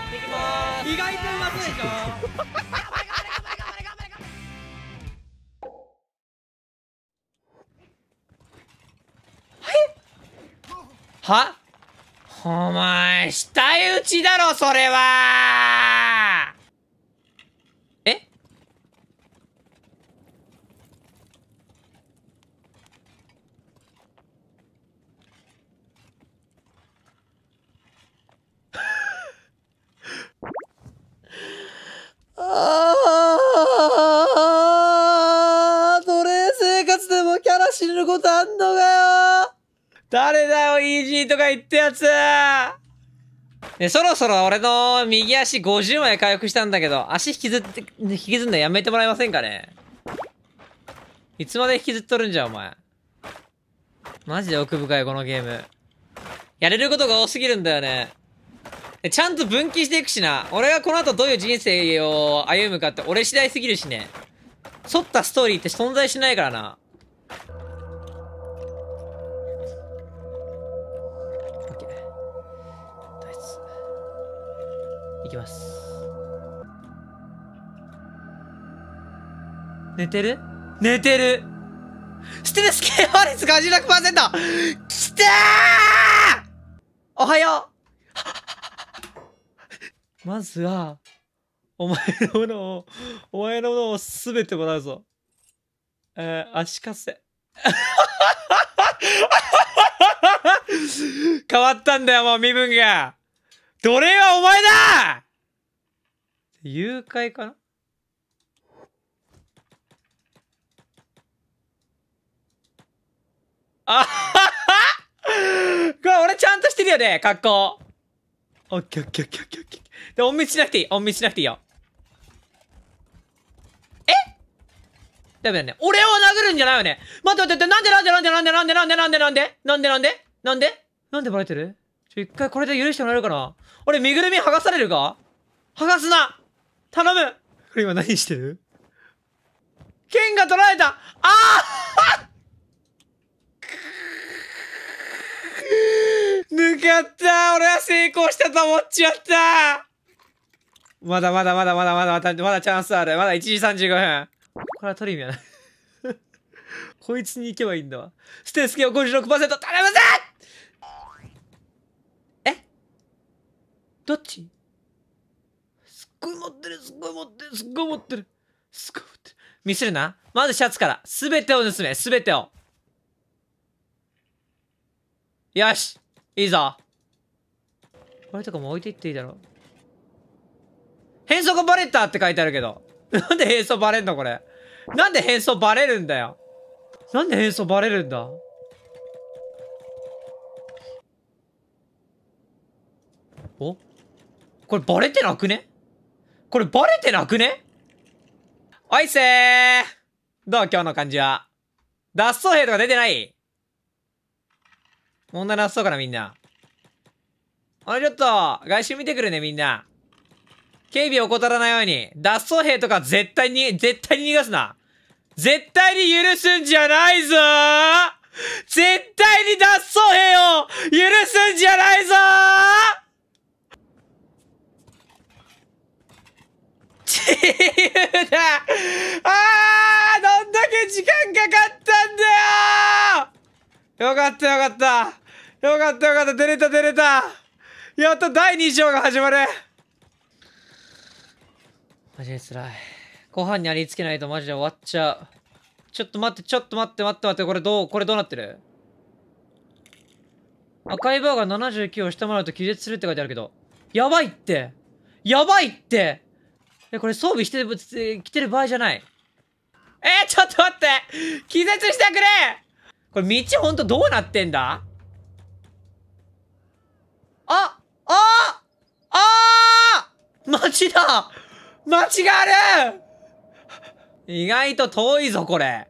っていきます意外とうまそうでしょはお前、下打ちだろ、それは誰だよ、イージーとか言ったやつで、そろそろ俺の右足50枚回復したんだけど、足引きずって、引きずるのやめてもらえませんかねいつまで引きずっとるんじゃ、お前。マジで奥深い、このゲーム。やれることが多すぎるんだよね。ちゃんと分岐していくしな。俺がこの後どういう人生を歩むかって俺次第すぎるしね。沿ったストーリーって存在しないからな。いきます。寝てる寝てるステルス KO 率 56%! きたーおはようまずは、お前のものを、お前のものをすべてもらうぞ。えー、足かせ。変わったんだよ、もう身分が。奴隷はお前だ誘拐かなあははこれ俺ちゃんとしてるよね、格好。オッケーオッケーオッケーオッケーオッケー。で、隠密しなくていい。隠密しなくていいよ。えダメだね。俺を殴るんじゃないよね。待って待って待って、なんでなんでなんでなんでなんでなんでなんでなんでなんでなんでなんでなんでバレてるちょ、一回これで許してもらえるかな俺、身ぐるみ剥がされるか剥がすな頼むこれ今何してる剣が取られたああ 抜かった俺は成功したと思っちゃったまだまだまだまだまだまだ、まだチャンスある。まだ1時35分。これは取る意味はないこいつに行けばいいんだわ。ステースキを56%、頼むぜどっちすっごい持ってるすっごい持ってるすっごい持ってるすっごい持ってるミスるなまずシャツからすべてを盗めすべてをよしいいぞこれとかも置いていっていいだろう。変装がバレたって書いてあるけどなんで変装バレんのこれなんで変装バレるんだよなんで変装バレるんだおこれバレてなくねこれバレてなくねおいせーどう今日の感じは脱走兵とか出てない問題なさそうかなみんな。おい、ちょっと、外周見てくるねみんな。警備を怠らないように、脱走兵とか絶対に、絶対に逃がすな。絶対に許すんじゃないぞ絶対に脱走兵を許すんじゃないぞうなあーどんだけ時間かかったんだよよかったよかったよかったよかった出れた出れたやっと第2章が始まるマジで辛いご飯にありつけないとマジで終わっちゃうちょっと待って、ちょっと待って、待って、待って、これどう、これどうなってる赤いバーが79を下回ると気絶するって書いてあるけど。やばいってやばいってえこれ装備して、来てる場合じゃない。えー、ちょっと待って気絶してくれこれ道ほんとどうなってんだあああ街だ街がある意外と遠いぞ、これ。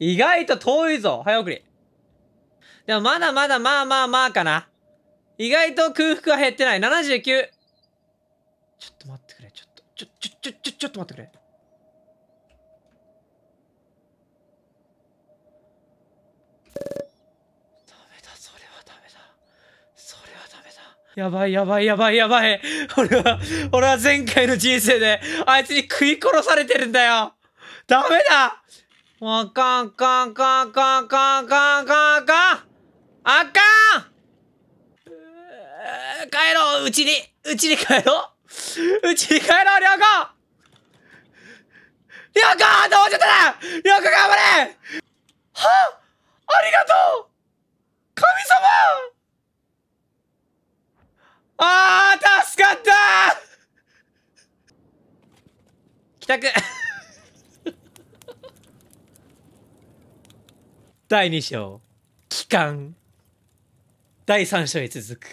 意外と遠いぞ。早送り。でもまだまだまあまあまあかな。意外と空腹は減ってない。79。ちょっと待って。ちょ、ちょ、ちょ、ちょ、ちょっと待ってくれ。ダメだ、それはダメだ。それはダメだ。やばい、やばい、やばい、やばい。俺は、俺は前回の人生で、あいつに食い殺されてるんだよ。ダメだあかんかんかんかんかんかんかんかんあかん帰ろううちにうちに帰ろううちに帰ろう、りょうこりょうこどうゃったらりょうこ頑張れはありがとう神様あー助かった帰宅 第2章帰還第3章に続く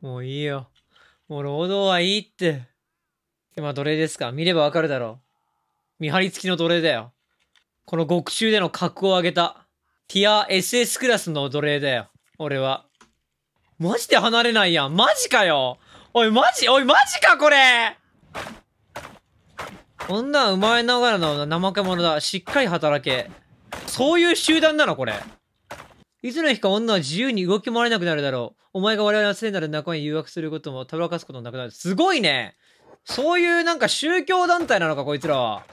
もういいよもう労働はいいって。今奴隷ですか見ればわかるだろう。見張り付きの奴隷だよ。この極中での格を上げた、ティア SS クラスの奴隷だよ。俺は。マジで離れないやん。マジかよ。おい、マジ、おい、マジか、これ女は生まれながらの怠け者だ。しっかり働け。そういう集団なの、これ。いつの日か女は自由に動き回れなくなるだろう。お前が我々の聖なる仲間に誘惑することも、たぶらかすこともなくなる。すごいねそういうなんか宗教団体なのか、こいつらは。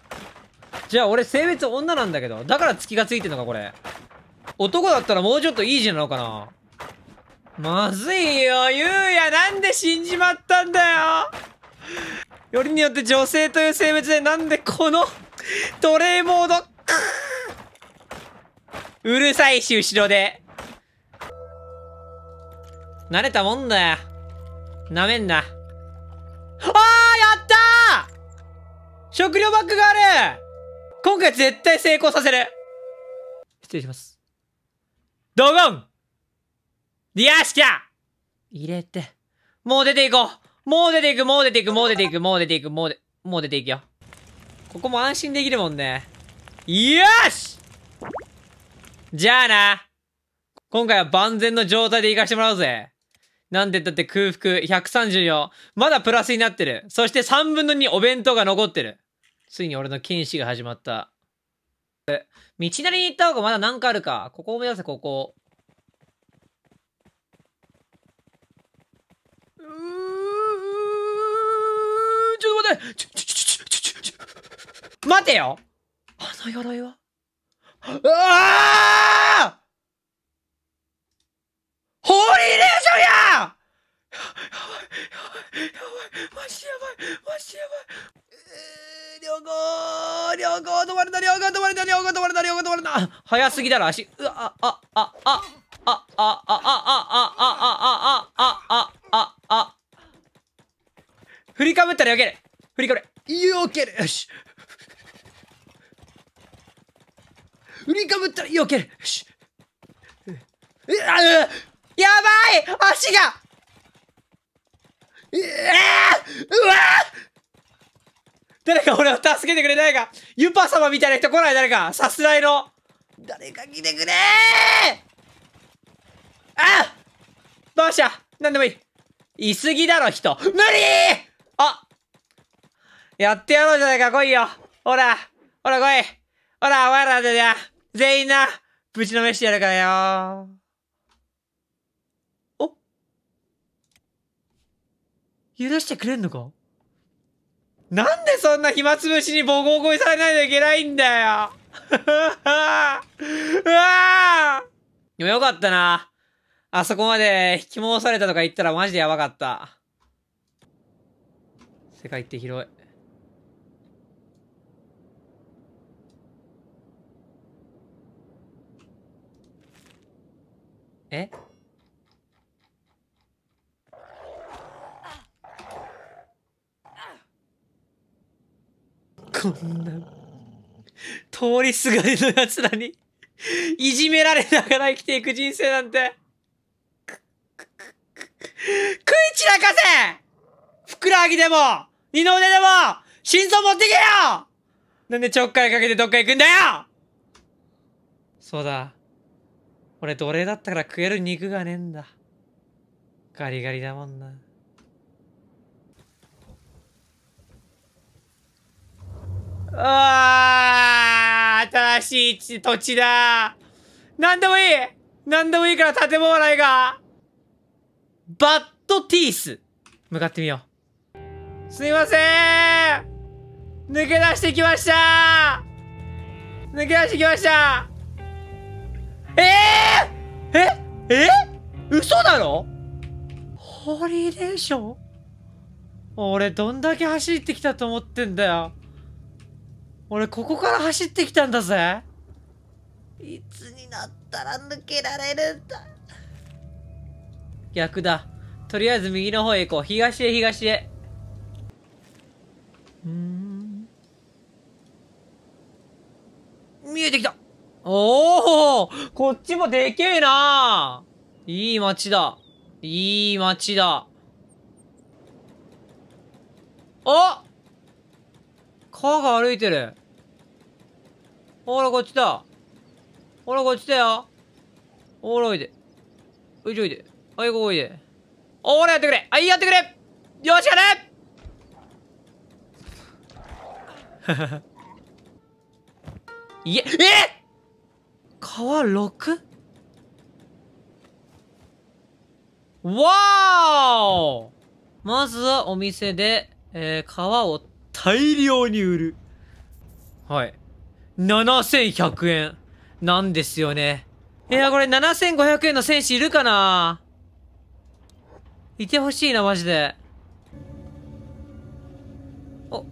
じゃあ俺性別女なんだけど。だから月がついてんのか、これ。男だったらもうちょっといい字なのかなまずいよ、ゆうやなんで死んじまったんだよよりによって女性という性別でなんでこのトレイモードうるさいし、後ろで。慣れたもんだよ。なめんな。あーやったー食料バッグがある今回絶対成功させる失礼します。ドゴンよシキゃ入れて。もう出ていこうもう出ていくもう出ていくもう出ていくもう出ていくもう出ていくよ。ここも安心できるもんね。よしじゃあな今回は万全の状態で行かしてもらうぜ。なんでだって空腹134。まだプラスになってる。そして3分の2お弁当が残ってる。ついに俺の禁止が始まった。え、道なりに行った方がまだ何かあるか。ここを目指せ、ここ。うーちょっと待ってちょ、ちょ、ちょ、ちょ、ちょ、ちょ、待てよあの鎧はうわホーリーレーションややばいやばいやばいやばいマジやばいマジやばいえー、両方両止まれた両方止まれた両方止まれた両方止まれた早すぎだろ足うわあああああああああああああああああ振りかぶったらよける振りかぶれよけるよし振りかぶったら避けるしあやばい足がうわ誰か俺を助けてくれないかユパ様みたいな人来ない誰かさすらいの誰か来てくれあどうした何でもいい。いすぎだろ、人。無理あやってやろうじゃないか、来いよ。ほら、ほら来い。ほら、お前らでや、全員な、ぶちのめしてやるからよ。お許してくれんのかなんでそんな暇つぶしにボコボコにされないといけないんだよ うわでもよかったな。あそこまで引き戻されたとか言ったらマジでやばかった。世界って広い。えこんな通りすがりのやつらにいじめられながら生きていく人生なんてくくく食い散らかせふくらはぎでも二の腕でも心臓持ってけよなんでちょっかいかけてどっか行くんだよそうだ。俺奴隷だったから食える肉がねえんだ。ガリガリだもんな。ああ新しい土地だ何でもいい何でもいいから建物ないかバッドティース向かってみよう。すいません抜け出してきました抜け出してきましたえー、ええ嘘なのホーリーレーション俺どんだけ走ってきたと思ってんだよ。俺ここから走ってきたんだぜ。いつになったら抜けられるんだ。逆だ。とりあえず右の方へ行こう。東へ東へ。うん。見えてきたおおこっちもでけえないい街だ。いい街だ。あ川が歩いてる。ほら、こっちだ。ほら、こっちだよ。ほら、おいで。おいでおいで。はい、ここおいで。ほら、やってくれはい、やってくれよし、や れいえ、えっ川 6? わおまずはお店で、えー、皮を大量に売る。はい。7100円。なんですよね。いや、これ7500円の戦士いるかないてほしいな、マジで。お。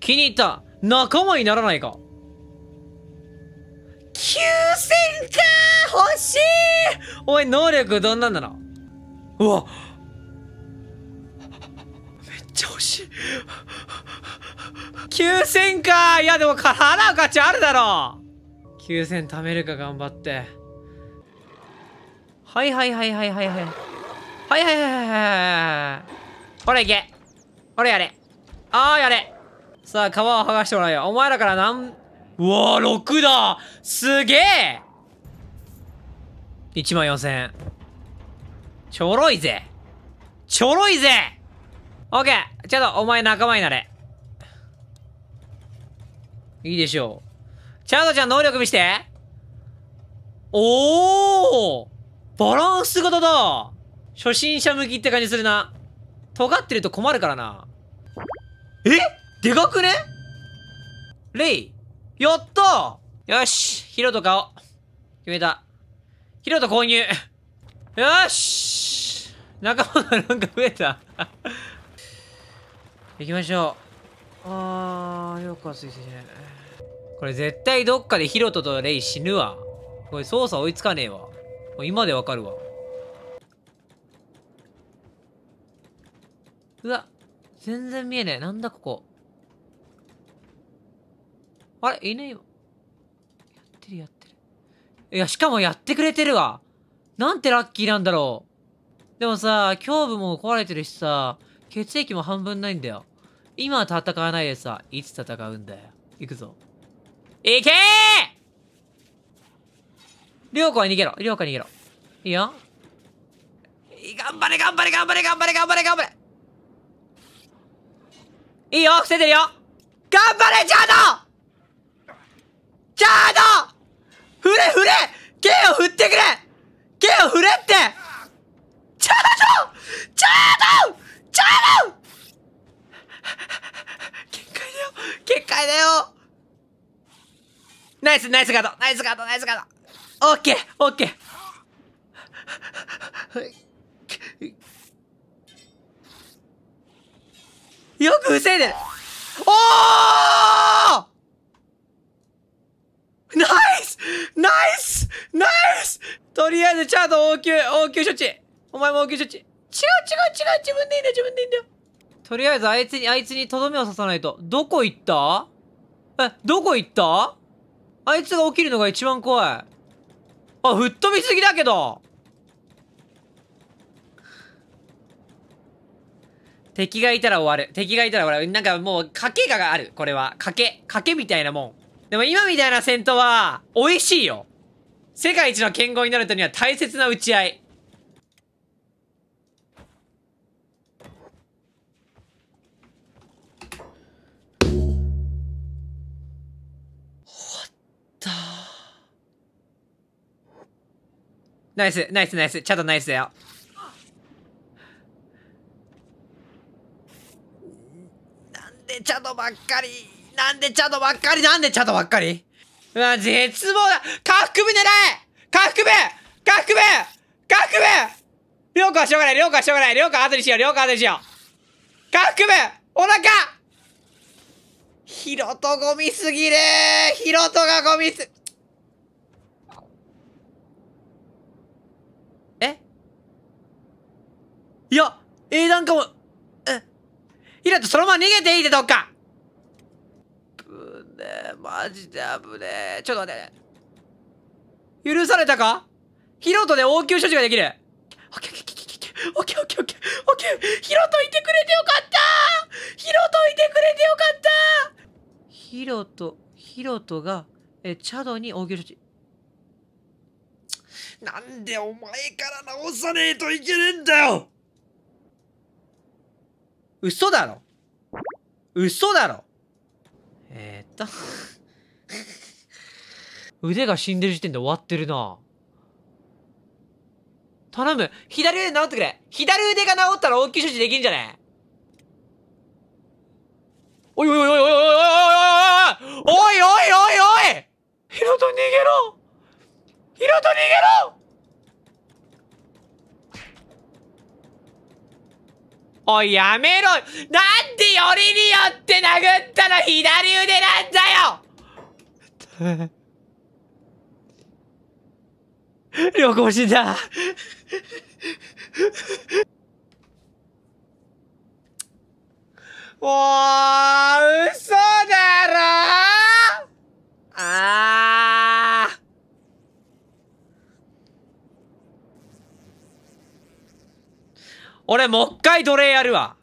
気に入った仲間にならないか9000か欲しいおい、能力どんなんだなうわめっちゃ欲しい9000かいやでも払う価値あるだろう !9000 貯めるか頑張って。はいはいはいはいはいはい。はいはいはいはいはいはい。ほら行けほらやれあーやれさあ、皮を剥がしてもらうよ。お前らからなん、うわぁ、6だすげえ !1 万4000円。ちょろいぜちょろいぜオッケーちょっと、お前仲間になれ。いいでしょう。チャードちゃん能力見して。おーバランス型だ初心者向きって感じするな。尖ってると困るからな。えでかくねレイやったよしヒロト買おう。決めた。ヒロト購入。よし仲間がなんか増えた。行きましょう。あー、よくはついてね。これ絶対どっかでヒロトとレイ死ぬわ。これ操作追いつかねえわ。もう今でわかるわ。うわ、全然見えねえ。なんだここ。あれいないよ。やってるやってる。いや、しかもやってくれてるわ。なんてラッキーなんだろう。でもさ、胸部も壊れてるしさ、血液も半分ないんだよ。今は戦わないでさ、いつ戦うんだよ。行くぞ。行けーりょうこは逃げろ。りょうこは逃げろ。いいよ。頑張れ頑張れ頑張れ頑張れ頑張れ頑張れいいよ伏せてるよ頑張れジャードチャード振れ振れ剣を振ってくれ剣を振れってチャードチャードチャード限界だよ限界だよナイスナイスガードナイスガードナイスガードオッケーオッケーよく防いでるおーナイスナイスナイスとりあえずちゃんと応急、応急処置。お前も応急処置。違う違う違う自分でいいんだ自分でいいんだよ。とりあえずあいつに、あいつにとどめを刺さないと。どこ行ったえ、どこ行ったあいつが起きるのが一番怖い。あ、吹っ飛びすぎだけど敵がいたら終わる。敵がいたら終わる。なんかもう、賭けがある。これは。賭け。賭けみたいなもん。でも今みたいな戦闘は、美味しいよ。世界一の剣豪になる人には大切な打ち合い。終わったナイス、ナイス、ナイス。チャドナイスだよ。なんでチャドばっかりなんでチャドばっかりなんでチャドばっかりうわ、絶望だ下腹部狙え下腹部下腹部下腹部りょうはしょうがない、りょうはしょうがない、りょうは後にしよう、りょうは後にしよう下腹部お腹ヒロトゴミすぎるヒロトがゴミす、えいや、なんかも、え、ヒロトそのまま逃げていいでどっかねえ。マジで危ねえ。ちょっと待って。許されたかヒロトで応急処置ができる。オッケーオッケーオッケーオッケーオッケーオッケーヒロトいてくれてよかったヒロトいてくれてよかったヒロト、ヒロトが、え、チャドに応急処置。なんでお前から直さねえといけねえんだよ嘘だろ嘘だろえー、っと 腕が死んでる時点で終わってるな。頼む左腕治ってくれ左腕が治ったら応急処置できんじゃねおいおいおいおいおいおいおいおいおいおいおいヒロト逃げろヒロト逃げろおい、やめろなんでよりによって殴ったの左腕なんだよ 旅行死んだおー、嘘俺もっかい奴隷やるわ